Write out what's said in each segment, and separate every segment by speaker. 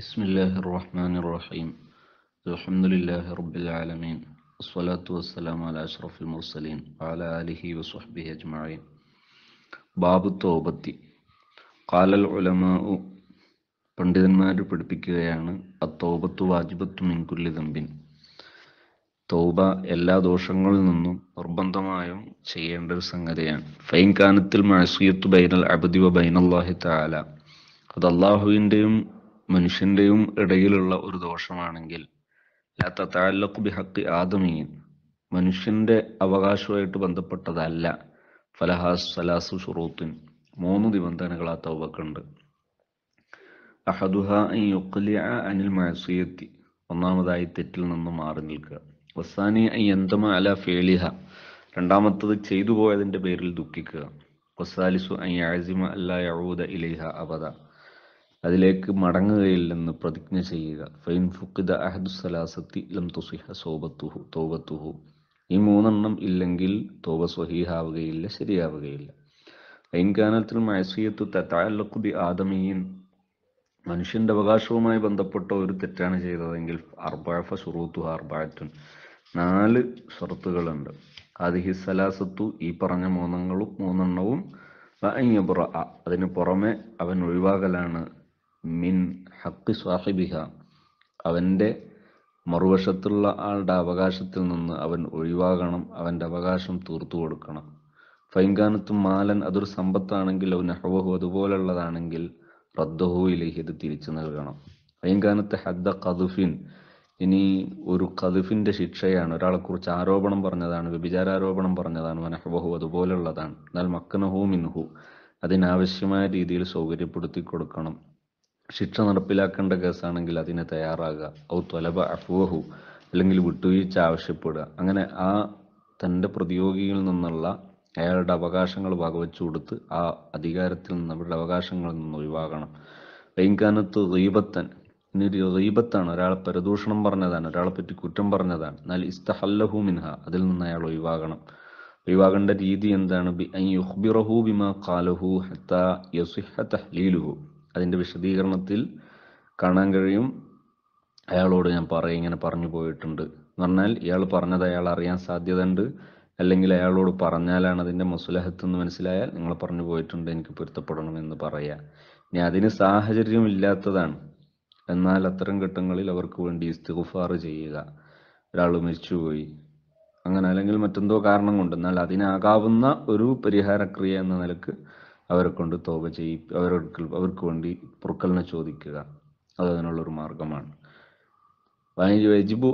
Speaker 1: بسم الله الرحمن الرحيم الحمد لله رب العالمين والصلاة والسلام على أشرف المرسلين وعلى آله وصحبه أجمعين باب التوبة قال العلماء പണ്ഡിതന്മാർ പഠിപ്പിക്കുകയാണ് അത്തോബത്ത് വാജിബത്തു മിൻകുല്ലി തമ്പിൻ തൗബ എല്ലാ ദോഷങ്ങളിൽ നിന്നും നിർബന്ധമായും ചെയ്യേണ്ട ഒരു സംഗതിയാണ് ഫൈൻ കാനത്തിൽ മഴസിയത്ത് ബൈനൽ അബദി വ ബൈനല്ലാഹി താല അത് അള്ളാഹുവിൻ്റെയും മനുഷ്യന്റെയും ഇടയിലുള്ള ഒരു ദോഷമാണെങ്കിൽ ലാ തത്താലക്കു ആദമീൻ മനുഷ്യന്റെ അവകാശമായിട്ട് ബന്ധപ്പെട്ടതല്ല ഫലഹാസ് ഫലാസു ഷുറൂത്തിൻ മൂന്ന് നിബന്ധനകൾ ആ തൗബക്കുണ്ട് അഹദുഹ അനിൽ മഴസുയത്തി ഒന്നാമതായി തെറ്റിൽ നിന്ന് മാറി നിൽക്കുക വസാനി അയ്യന്തമ അല ഫേലിഹ രണ്ടാമത്തത് ചെയ്തു പോയതിൻ്റെ പേരിൽ ദുഃഖിക്കുക വസാലിസു അയ്യാസിമ അല്ല യഹൂദ ഇലിഹ അബദ അതിലേക്ക് മടങ്ങുകയില്ലെന്ന് പ്രതിജ്ഞ ചെയ്യുക ഫൈൻ ഫുക്കിദ അഹദുസലാസത്തി ലം തുസിഹ സോബത്തുഹു തോബത്തുഹു ഈ മൂന്നെണ്ണം ഇല്ലെങ്കിൽ തോബ സ്വഹീഹാവുകയില്ല ശരിയാവുകയില്ല ഐൻകാനത്തിൽ മയസ്വീയത്ത് തെറ്റാലക്കുബി ആദമീൻ മനുഷ്യന്റെ അവകാശവുമായി ബന്ധപ്പെട്ട ഒരു തെറ്റാണ് ചെയ്തതെങ്കിൽ അർബാഫ ഷുറൂത്തു അർബാറ്റുൻ നാല് ഷർത്തുകളുണ്ട് അതിഹി സലാസത്തു ഈ പറഞ്ഞ മൂന്നെണ്ണവും മൂന്നെണ്ണവും അതിന് പുറമെ അവൻ ഒഴിവാകലാണ് മിൻ ഹക്ക് സാഹിബിഹ അവൻ്റെ മറുവശത്തുള്ള ആളുടെ അവകാശത്തിൽ നിന്ന് അവൻ ഒഴിവാകണം അവൻ്റെ അവകാശം തീർത്തു കൊടുക്കണം ഫൈൻഖാനത്ത് മാലൻ അതൊരു സമ്പത്താണെങ്കിൽ അവൻ ഹവഹു അതുപോലുള്ളതാണെങ്കിൽ റദ്ദഹു ഇത് തിരിച്ചു നൽകണം ഫൈൻകാനത്ത് ഹദ്ദ കതുഫിൻ ഇനി ഒരു കതുഫിൻ്റെ ശിക്ഷയാണ് ഒരാളെ കുറിച്ച് ആരോപണം പറഞ്ഞതാണ് വ്യഭിചാരോപണം പറഞ്ഞതാണ് വനഹബഹു അതുപോലുള്ളതാണ് എന്നാൽ മക്കനഹു മിൻഹു അതിനാവശ്യമായ രീതിയിൽ സൗകര്യപ്പെടുത്തി കൊടുക്കണം ശിക്ഷ നടപ്പിലാക്കേണ്ട കേസാണെങ്കിൽ അതിന് തയ്യാറാകുക ഔ തൊലബ അഫുവഹു അല്ലെങ്കിൽ വിട്ടുവീഴ്ച ആവശ്യപ്പെടുക അങ്ങനെ ആ തൻ്റെ പ്രതിയോഗിയിൽ നിന്നുള്ള അയാളുടെ അവകാശങ്ങൾ വകവെച്ചു കൊടുത്ത് ആ അധികാരത്തിൽ നിന്ന് അവരുടെ അവകാശങ്ങളിൽ നിന്ന് ഒഴിവാകണം വൈകാനത്ത് റീപത്തൻ ഇനി റീപത്താണ് ഒരാൾ പരദൂഷണം പറഞ്ഞതാണ് ഒരാളെ പറ്റി കുറ്റം പറഞ്ഞതാണ് എന്നാൽ ഇസ്തഹല്ലഹു മിൻഹ അതിൽ നിന്ന് അയാൾ ഒഴിവാകണം ഒഴിവാകേണ്ട രീതി എന്താണ് ബി ബിമാ കാലഹു ഹത്ത യസുഹ തഹ്ലീലുഹു അതിൻ്റെ വിശദീകരണത്തിൽ കാണാൻ കഴിയും അയാളോട് ഞാൻ പറയും ഇങ്ങനെ പറഞ്ഞു പോയിട്ടുണ്ട് എന്ന് പറഞ്ഞാൽ ഇയാൾ പറഞ്ഞത് അയാൾ അറിയാൻ സാധ്യത ഉണ്ട് അല്ലെങ്കിൽ അയാളോട് പറഞ്ഞാലാണ് അതിൻ്റെ മുസലഹത്ത് എന്ന് മനസ്സിലായാൽ നിങ്ങൾ പറഞ്ഞു പോയിട്ടുണ്ട് എനിക്ക് പൊരുത്തപ്പെടണം എന്ന് പറയാ ഇനി അതിന് സാഹചര്യം ഇല്ലാത്തതാണ് എന്നാൽ അത്തരം ഘട്ടങ്ങളിൽ അവർക്ക് വേണ്ടി ഇസ്തിഫാർ ചെയ്യുക ഒരാൾ മരിച്ചുപോയി അങ്ങനെ അല്ലെങ്കിൽ മറ്റെന്തോ കാരണം കൊണ്ട് എന്നാൽ അതിനാകാവുന്ന ഒരു പരിഹാരക്രിയ എന്ന നിലക്ക് അവരെ കൊണ്ട് തോപ ചെയ്യി അവരെടുക്കൽ അവർക്ക് വേണ്ടി പൊറുക്കലിനെ ചോദിക്കുക അത് അതിനുള്ളൊരു മാർഗമാണ് വജിബു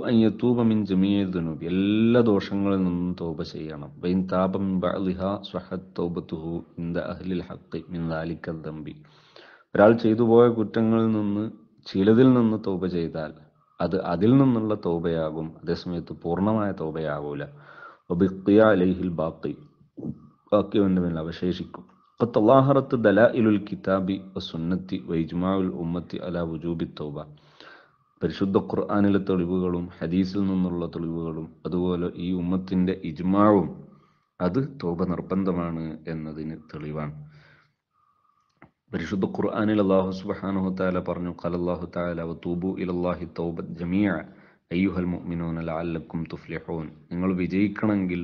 Speaker 1: എല്ലാ ദോഷങ്ങളിൽ നിന്നും തോപ ചെയ്യണം അഹ്ലിൽ മിൻ ഒരാൾ ചെയ്തു പോയ കുറ്റങ്ങളിൽ നിന്ന് ചിലതിൽ നിന്ന് തോപ ചെയ്താൽ അത് അതിൽ നിന്നുള്ള തോപയാകും അതേസമയത്ത് പൂർണ്ണമായ തോപയാകൂല ഒബിക്കിയ അലൈഹിൽ ബാക്കി ബാക്കിയവൻ്റെ മേൽ അവശേഷിക്കും അപ്പൊ തൊള്ളാഹറത്ത് കിതാബി സുന്നത്തി വൈജ്മാഉൽ ഉമ്മത്തി അലാ വുജൂബി തൗബ പരിശുദ്ധ ഖുർആാനിലെ തെളിവുകളും ഹദീസിൽ നിന്നുള്ള തെളിവുകളും അതുപോലെ ഈ ഉമ്മത്തിന്റെ ഇജ്മാവും അത് തോപ നിർബന്ധമാണ് എന്നതിന് തെളിവാണ് പരിശുദ്ധ ഖുർആാനിൽ അള്ളാഹു സുബാനു താല പറഞ്ഞു ഖലല്ലാഹു താല തൂബു ഇലല്ലാഹി തൗബ ജമിയ അയ്യുഹൽ മുഅ്മിനൂന ലഅല്ലകും തുഫ്ലിഹൂൻ നിങ്ങൾ വിജയിക്കണമെങ്കിൽ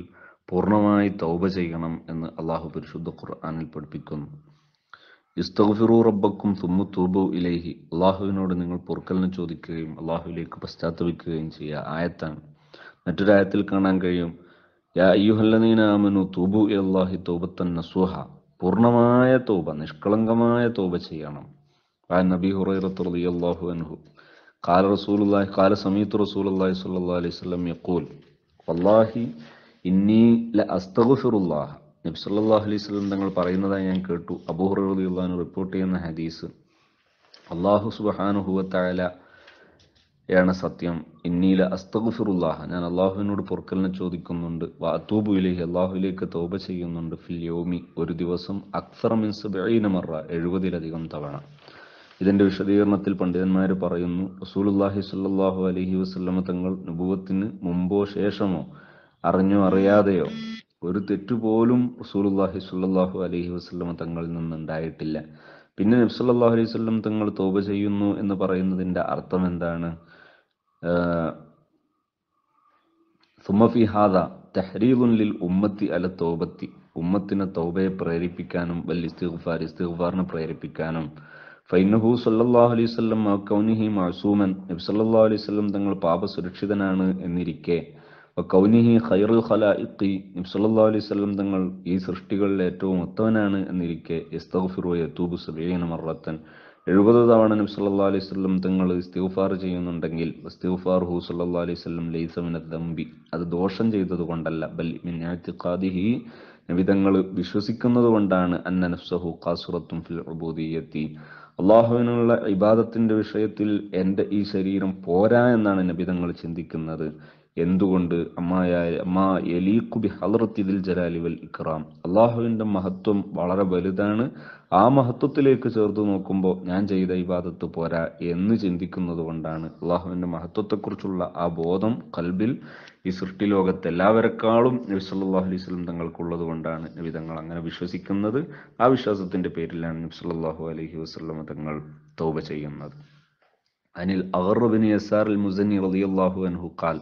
Speaker 1: പൂർണ്ണമായി തൗബ ചെയ്യണം എന്ന് അള്ളാഹു പരിശുദ്ധ ഖുർആാനിൽ പഠിപ്പിക്കുന്നു ഇസ്തഗ്ഫിറു റബ്ബക്കും സുമ്മു തൂബു ഇലേഹി അള്ളാഹുവിനോട് നിങ്ങൾ പൊറുക്കലിന് ചോദിക്കുകയും അള്ളാഹുവിലേക്ക് പശ്ചാത്തപിക്കുകയും ചെയ്യുക ആയത്താണ് മറ്റൊരായത്തിൽ കാണാൻ കഴിയും യാ അയ്യുഹല്ലനീനാമനു തൂബു അള്ളാഹി തൗബത്തൻ നസുഹ പൂർണ്ണമായ തൗബ നിഷ്കളങ്കമായ തൗബ ചെയ്യണം ആ നബി ഹുറൈറത്ത് റലി അള്ളാഹു അൻഹു കാല റസൂലുള്ളാഹി കാല സമീത്ത് റസൂലുള്ളാഹി സ്വല്ലല്ലാഹി അലൈഹി വസല്ലം യഖൂൽ വല്ലാഹി ഇന്നി ല അസ്തഗുഫിറുല്ലാഹ് നബി സല്ലാഹു അലൈഹി സ്വലം തങ്ങൾ പറയുന്നതായി ഞാൻ കേട്ടു അബൂഹുറുദ്ദീൻ റിപ്പോർട്ട് ചെയ്യുന്ന ഹദീസ് അള്ളാഹു സുബാനുഹുവത്തായ യാണ് സത്യം ഇന്നീല അസ്തഗുഫിറുല്ലാഹ ഞാൻ അള്ളാഹുവിനോട് പൊറുക്കലിനെ ചോദിക്കുന്നുണ്ട് വാത്തൂബു ഇലഹി അള്ളാഹുലേക്ക് തോപ ചെയ്യുന്നുണ്ട് ഫിൽ യോമി ഒരു ദിവസം അക്സർ മിൻസ് ബൈനമറ എഴുപതിലധികം തവണ ഇതിൻ്റെ വിശദീകരണത്തിൽ പണ്ഡിതന്മാർ പറയുന്നു റസൂലുല്ലാഹി സല്ലാഹു അലഹി വസ്ലമ തങ്ങൾ നുബുവത്തിന് മുമ്പോ ശേഷമോ അറിഞ്ഞോ അറിയാതെയോ ഒരു തെറ്റുപോലും റസൂലുല്ലാഹി സുല്ലാഹു അലഹി വസ്ലം തങ്ങളിൽ നിന്ന് ഉണ്ടായിട്ടില്ല പിന്നെ നബ്സല്ലാഹു അലൈഹി വസല്ലം തങ്ങൾ തോപ ചെയ്യുന്നു എന്ന് പറയുന്നതിന്റെ അർത്ഥം എന്താണ് സുമഫി ഹാദ തെഹ്രീബുൻ ലിൽ ഉമ്മത്തി അല തോബത്തി ഉമ്മത്തിനെ തോബയെ പ്രേരിപ്പിക്കാനും വൽ ഇസ്തിഗ്ഫാർ ഇസ്തിഗ്ഫാറിനെ പ്രേരിപ്പിക്കാനും ഫൈനഹു സല്ലാഹു അലൈഹി വല്ലം കൗനിഹി മഅസൂമൻ നബ്സല്ലാ അലൈഹി വല്ലം തങ്ങൾ പാപസുരക്ഷിതനാണ് എന്നിരിക്കെ കൗനിഹി ഖൈറുൽ ഖലാഇഖി നബ്സല്ലാ അലൈഹി സ്വലം തങ്ങൾ ഈ സൃഷ്ടികളിൽ ഏറ്റവും ഉത്തമനാണ് എന്നിരിക്കെ ഇസ്തഗ്ഫിറു തൂബു സബീന മറത്തൻ എഴുപത് തവണ നബ്സല്ലാ അലൈഹി സ്വലം തങ്ങൾ ഇസ്തിഗ്ഫാർ ചെയ്യുന്നുണ്ടെങ്കിൽ ഇസ്തിഗ്ഫാർ ഹു സല്ലാ അലൈഹി സ്വലം ലൈസമിന ദമ്പി അത് ദോഷം ചെയ്തത് കൊണ്ടല്ല ബൽ മിനാത്തിഖാദിഹി നബി തങ്ങൾ വിശ്വസിക്കുന്നത് കൊണ്ടാണ് അന്ന നഫ്സഹു ഖാസുറത്തും ഫിൽ ഉബൂദിയത്തി അള്ളാഹുവിനുള്ള ഇബാദത്തിന്റെ വിഷയത്തിൽ എൻ്റെ ഈ ശരീരം പോരാ എന്നാണ് തങ്ങൾ ചിന്തിക്കുന്നത് എന്തുകൊണ്ട് അമ്മായ അമ്മാ എലീക്കുബി ബി ജലാലിവൽ ജലാലി ഇക്റാം അള്ളാഹുവിൻ്റെ മഹത്വം വളരെ വലുതാണ് ആ മഹത്വത്തിലേക്ക് ചേർത്ത് നോക്കുമ്പോൾ ഞാൻ ചെയ്ത ഇബാദത്ത് പോരാ എന്ന് ചിന്തിക്കുന്നത് കൊണ്ടാണ് അള്ളാഹുവിൻ്റെ മഹത്വത്തെക്കുറിച്ചുള്ള ആ ബോധം കൽബിൽ ഈ സൃഷ്ടി ലോകത്ത് എല്ലാവരെക്കാളും നബി സല്ലാഹു അലൈഹി സ്വലം തങ്ങൾക്കുള്ളത് കൊണ്ടാണ് നബി തങ്ങൾ അങ്ങനെ വിശ്വസിക്കുന്നത് ആ വിശ്വാസത്തിന്റെ പേരിലാണ് നബി സല്ലാഹു അലൈഹി വസ്ലമ തങ്ങൾ തൗബ ചെയ്യുന്നത് അനിൽ അഗർബിൻ യസാർ മുസനി റളിയല്ലാഹു അൻഹു ഖാൽ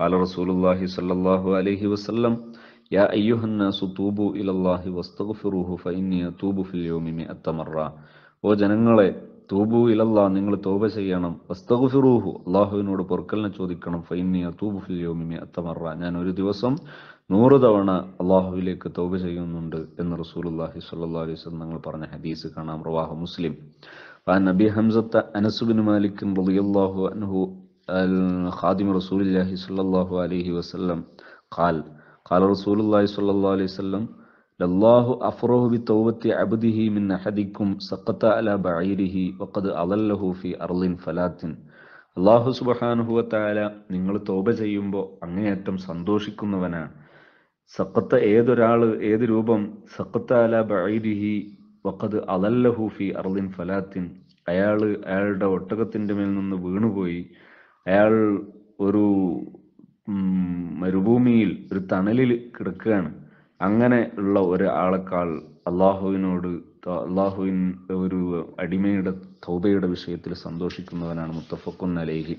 Speaker 1: قال رسول الله صلى الله عليه وسلم يا أيها الناس توبوا إلى الله واستغفروه فإني أتوب في اليوم مئة مرة ഓ ജനങ്ങളെ തൂബു ഇലല്ല നിങ്ങൾ തോബ ചെയ്യണം വസ്തഗുഫിറൂഹു അള്ളാഹുവിനോട് പൊറുക്കലിനെ ചോദിക്കണം ഫൈനിയ തൂബു ഫിലിയോമിമി അത്തമറ ഞാൻ ഒരു ദിവസം നൂറ് തവണ അള്ളാഹുവിലേക്ക് തോബ ചെയ്യുന്നുണ്ട് എന്ന് റസൂലുല്ലാഹി സ്വല്ലാ അലൈഹി വസല്ലം നിങ്ങൾ പറഞ്ഞ ഹദീസ് കാണാം റവാഹ മുസ്ലിം ആ നബി ഹംസത്ത് അനസുബിൻ മാലിക് റളിയല്ലാഹു അൻഹു ഖാദിം റസൂലുല്ലാഹി സ്വല്ലല്ലാഹു അലൈഹി വസല്ലം ഖാൽ ഖാല റസൂലുല്ലാഹി സ്വല്ലല്ലാഹു അലൈഹി വസല്ലം ലല്ലാഹു അഫ്റോഹു ബി തൗബത്തി അബ്ദിഹി മിൻ അഹദിക്കും സഖത അല ബഈരിഹി വഖദ് അദല്ലഹു ഫി അർളിൻ ഫലാത്തിൻ അള്ളാഹു സുബഹാനുഹുവ താല നിങ്ങൾ തൗബ ചെയ്യുമ്പോൾ അങ്ങേയറ്റം സന്തോഷിക്കുന്നവനാണ് സക്കത്ത ഏതൊരാൾ ഏത് രൂപം സക്കത്ത അല ബൈരിഹി വഖദ് അലല്ലഹു ഫി അർളിൻ ഫലാത്തിൻ അയാൾ അയാളുടെ ഒട്ടകത്തിൻ്റെ മേൽ നിന്ന് വീണുപോയി അയാൾ ഒരു മരുഭൂമിയിൽ ഒരു തണലിൽ കിടക്കുകയാണ് അങ്ങനെ ഉള്ള ഒരാളെക്കാൾ അള്ളാഹുവിനോട് അള്ളാഹുവിൻ ഒരു അടിമയുടെ തൗബയുടെ വിഷയത്തിൽ സന്തോഷിക്കുന്നവനാണ് മുത്തഫക്കുൻ അലേഹി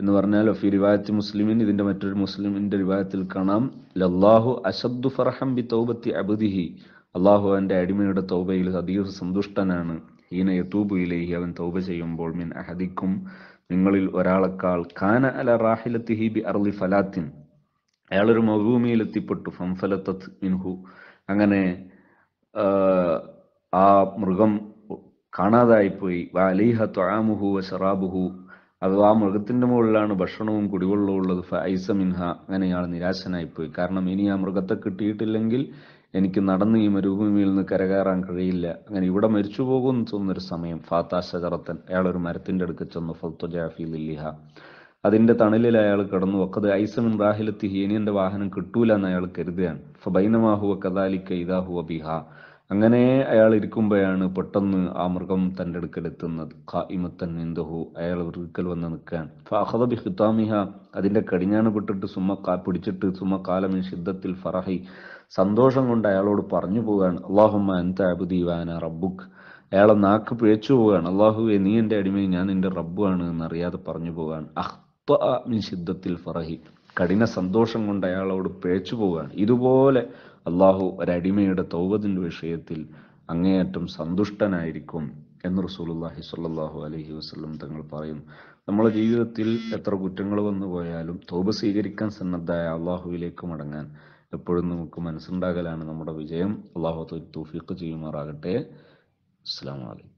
Speaker 1: എന്ന് പറഞ്ഞാൽ ഫി റിവായത്ത് മുസ്ലിമിൻ ഇതിന്റെ മറ്റൊരു മുസ്ലിമിന്റെ റിവായത്തിൽ കാണാം ലല്ലാഹു അശബ്ദു ഫർഹം ബി തൗബത്തി അബുദിഹി അള്ളാഹു എൻ്റെ അടിമയുടെ തൗബയിൽ അതീവ സന്തുഷ്ടനാണ് ഹീന യത്തൂബു ഇലേഹി അവൻ തൗബ ചെയ്യുമ്പോൾ മിൻ അഹദിക്കും നിങ്ങളിൽ ഒരാളെക്കാൾ ഖാന അല റാഹിലത്തിഹി ബി അർലി ഫലാത്തിൻ അയാളൊരു മരുഭൂമിയിൽ എത്തിപ്പെട്ടു ഫംഫലത്തത് മിൻഹു അങ്ങനെ ആ മൃഗം കാണാതായിപ്പോയി വാലിഹ ത്വാമുഹു വഷറാബുഹു അത് ആ മൃഗത്തിന്റെ മുകളിലാണ് ഭക്ഷണവും കുടിവെള്ളവും ഉള്ളത് ഫൈസ മിൻഹ അങ്ങനെ അയാൾ നിരാശനായിപ്പോയി കാരണം ഇനി ആ മൃഗത്തെ കിട്ടിയിട്ടില്ലെങ്കിൽ എനിക്ക് നടന്ന് ഈ മരുഭൂമിയിൽ നിന്ന് കരകയറാൻ കഴിയില്ല അങ്ങനെ ഇവിടെ മരിച്ചു പോകുമെന്ന് തോന്നുന്നൊരു സമയം ഫാത്താ ഷജറത്തൻ അയാൾ ഒരു മരത്തിന്റെ അടുക്ക് ചെന്നു ഫൽത്തു ജാഫി ലില്ലിഹ അതിൻ്റെ തണലിൽ അയാൾ കിടന്നു ഒക്കത് ഐസമിൻ റാഹിലെത്തി ഇനി വാഹനം കിട്ടൂല എന്ന് അയാൾ കരുതുകയാണ് ഫൈനമാഹുവ കഥാലി ഇതാഹുവ ബിഹ അങ്ങനെ അയാൾ ഇരിക്കുമ്പോഴാണ് പെട്ടെന്ന് ആ മൃഗം തൻ്റെ അടുക്കലെത്തുന്നത് ഖായിമത്തൻ നിന്ദഹു അയാൾ വൃക്കൽ വന്ന് നിൽക്കാൻ ഫഹദബി ഹിതാമിഹ അതിന്റെ അതിൻ്റെ കടിഞ്ഞാണ് പെട്ടിട്ട് സുമ കാ പിടിച്ചിട്ട് സുമ കാലമി ഷിദ്ദത്തിൽ ഫറഹി സന്തോഷം കൊണ്ട് അയാളോട് പറഞ്ഞു പോവുകയാണ് അള്ളാഹുമ്മ അൻത വാന റബ്ബുക്ക് അയാളെ നാക്ക് പിഴച്ചു പോവുകയാണ് അള്ളാഹുവെ നീ എൻ്റെ അടിമയും ഞാൻ എൻ്റെ എന്ന് എന്നറിയാതെ പറഞ്ഞു പോവുകയാണ് അഹ് മിൻ ഫറഹി കഠിന സന്തോഷം കൊണ്ട് അയാളോട് പേച്ചു പോവുകയാണ് ഇതുപോലെ അള്ളാഹു ഒരടിമയുടെ തൗവതിൻ്റെ വിഷയത്തിൽ അങ്ങേയറ്റം സന്തുഷ്ടനായിരിക്കും എന്ന് റസൂലുല്ലാഹി സ്വല്ലല്ലാഹു അലൈഹി വസല്ലം തങ്ങൾ പറയും നമ്മുടെ ജീവിതത്തിൽ എത്ര കുറ്റങ്ങൾ വന്നു പോയാലും തൗബ സ്വീകരിക്കാൻ സന്നദ്ധമായ അള്ളാഹുവിലേക്ക് മടങ്ങാൻ എപ്പോഴും നമുക്ക് മനസ്സുണ്ടാകലാണ് നമ്മുടെ വിജയം അള്ളാഹു തൗഫീഖ് ചെയ്യുമാറാകട്ടെ അസ്സാം വലൈക്കും